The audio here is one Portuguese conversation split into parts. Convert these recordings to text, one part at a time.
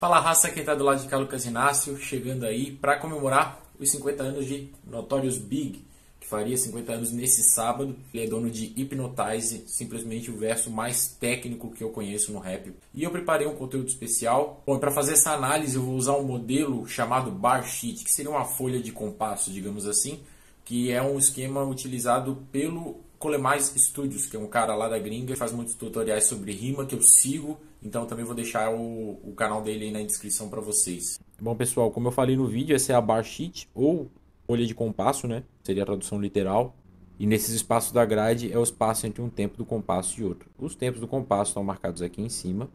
Fala raça, quem tá do lado de cá, Lucas Inácio, chegando aí para comemorar os 50 anos de Notorious Big, que faria 50 anos nesse sábado. Ele é dono de Hypnotize, simplesmente o verso mais técnico que eu conheço no rap. E eu preparei um conteúdo especial. Bom, para fazer essa análise eu vou usar um modelo chamado bar sheet, que seria uma folha de compasso, digamos assim, que é um esquema utilizado pelo Colemais Studios, que é um cara lá da gringa e faz muitos tutoriais sobre rima que eu sigo, então também vou deixar o, o canal dele aí na descrição para vocês. Bom, pessoal, como eu falei no vídeo, essa é a bar sheet ou folha de compasso, né? Seria a tradução literal. E nesses espaços da grade é o espaço entre um tempo do compasso e outro. Os tempos do compasso estão marcados aqui em cima.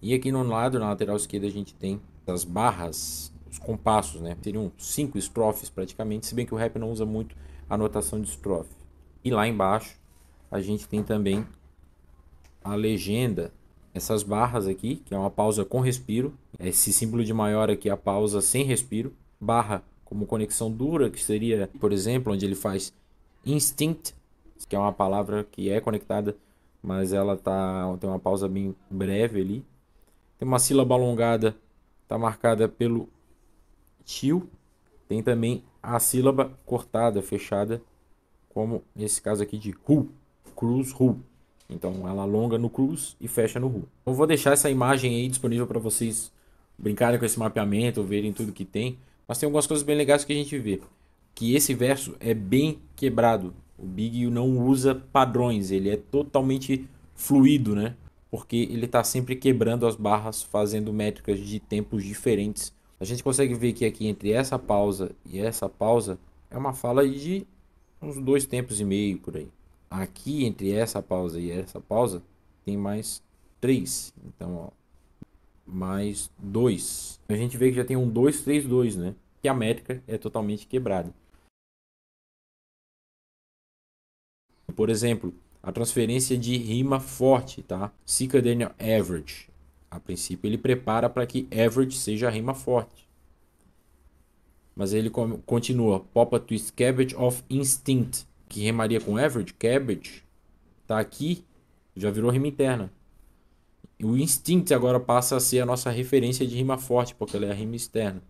E aqui no lado, na lateral esquerda, a gente tem as barras, os compassos, né? Seriam cinco estrofes praticamente, se bem que o rap não usa muito a notação de estrofe. E lá embaixo a gente tem também a legenda, essas barras aqui, que é uma pausa com respiro. É esse símbolo de maior aqui é a pausa sem respiro. Barra como conexão dura, que seria, por exemplo, onde ele faz instinct, que é uma palavra que é conectada, mas ela tá, tem uma pausa bem breve ali. Tem uma sílaba alongada, está marcada pelo til. Tem também a sílaba cortada, fechada, como nesse caso aqui de Ru, Cruz Ru. Então ela alonga no Cruz e fecha no Ru. Eu vou deixar essa imagem aí disponível para vocês brincarem com esse mapeamento, verem tudo que tem. Mas tem algumas coisas bem legais que a gente vê. Que esse verso é bem quebrado. O Big não usa padrões, ele é totalmente fluido, né? Porque ele está sempre quebrando as barras, fazendo métricas de tempos diferentes. A gente consegue ver que aqui entre essa pausa e essa pausa é uma fala de uns dois tempos e meio por aí. Aqui, entre essa pausa e essa pausa, tem mais três. Então, ó, mais dois. A gente vê que já tem um dois três dois né? Que a métrica é totalmente quebrada. Por exemplo, a transferência de rima forte, tá? Cica Daniel Average. A princípio, ele prepara para que average seja a rima forte. Mas ele continua. pop a Twist Cabbage of Instinct. Que remaria com Average. Cabbage. Tá aqui. Já virou rima interna. O Instinct agora passa a ser a nossa referência de rima forte. Porque ela é a rima externa.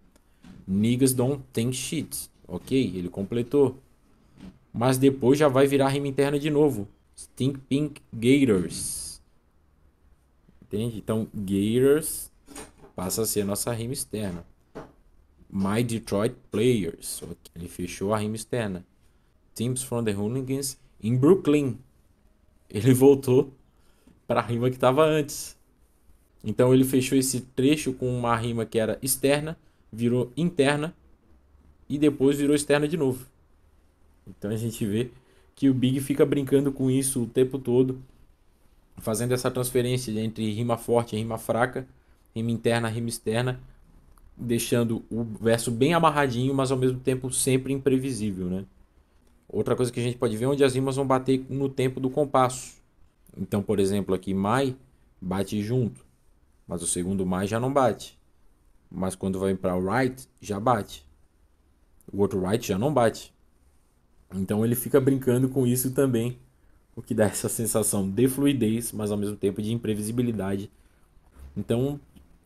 Niggas don't think shit. Ok, ele completou. Mas depois já vai virar rima interna de novo. Stink Pink Gators. Entende? Então, Gators passa a ser a nossa rima externa. My Detroit Players. Só ele fechou a rima externa. Teams from the Hooligans em Brooklyn. Ele voltou para a rima que estava antes. Então ele fechou esse trecho com uma rima que era externa, virou interna e depois virou externa de novo. Então a gente vê que o Big fica brincando com isso o tempo todo, fazendo essa transferência entre rima forte e rima fraca, rima interna, rima externa deixando o verso bem amarradinho, mas ao mesmo tempo sempre imprevisível, né? Outra coisa que a gente pode ver é onde as rimas vão bater no tempo do compasso. Então, por exemplo, aqui mai bate junto, mas o segundo mai já não bate. Mas quando vai para right, já bate. O outro right já não bate. Então ele fica brincando com isso também, o que dá essa sensação de fluidez, mas ao mesmo tempo de imprevisibilidade. Então,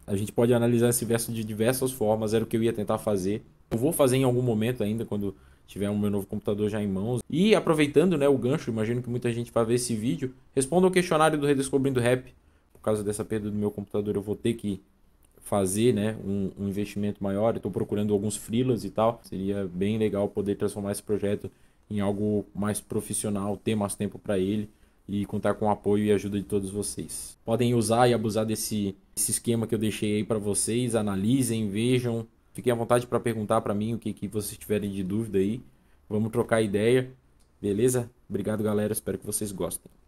a gente pode analisar esse verso de diversas formas, era o que eu ia tentar fazer. Eu vou fazer em algum momento ainda, quando tiver o meu novo computador já em mãos. E aproveitando né, o gancho, imagino que muita gente vai ver esse vídeo, responda o questionário do Redescobrindo Rap. Por causa dessa perda do meu computador, eu vou ter que fazer né, um, um investimento maior. Estou procurando alguns freelas e tal. Seria bem legal poder transformar esse projeto em algo mais profissional, ter mais tempo para ele e contar com o apoio e ajuda de todos vocês. Podem usar e abusar desse, desse esquema que eu deixei aí para vocês, analisem, vejam, fiquem à vontade para perguntar para mim o que, que vocês tiverem de dúvida aí. Vamos trocar ideia, beleza? Obrigado, galera, espero que vocês gostem.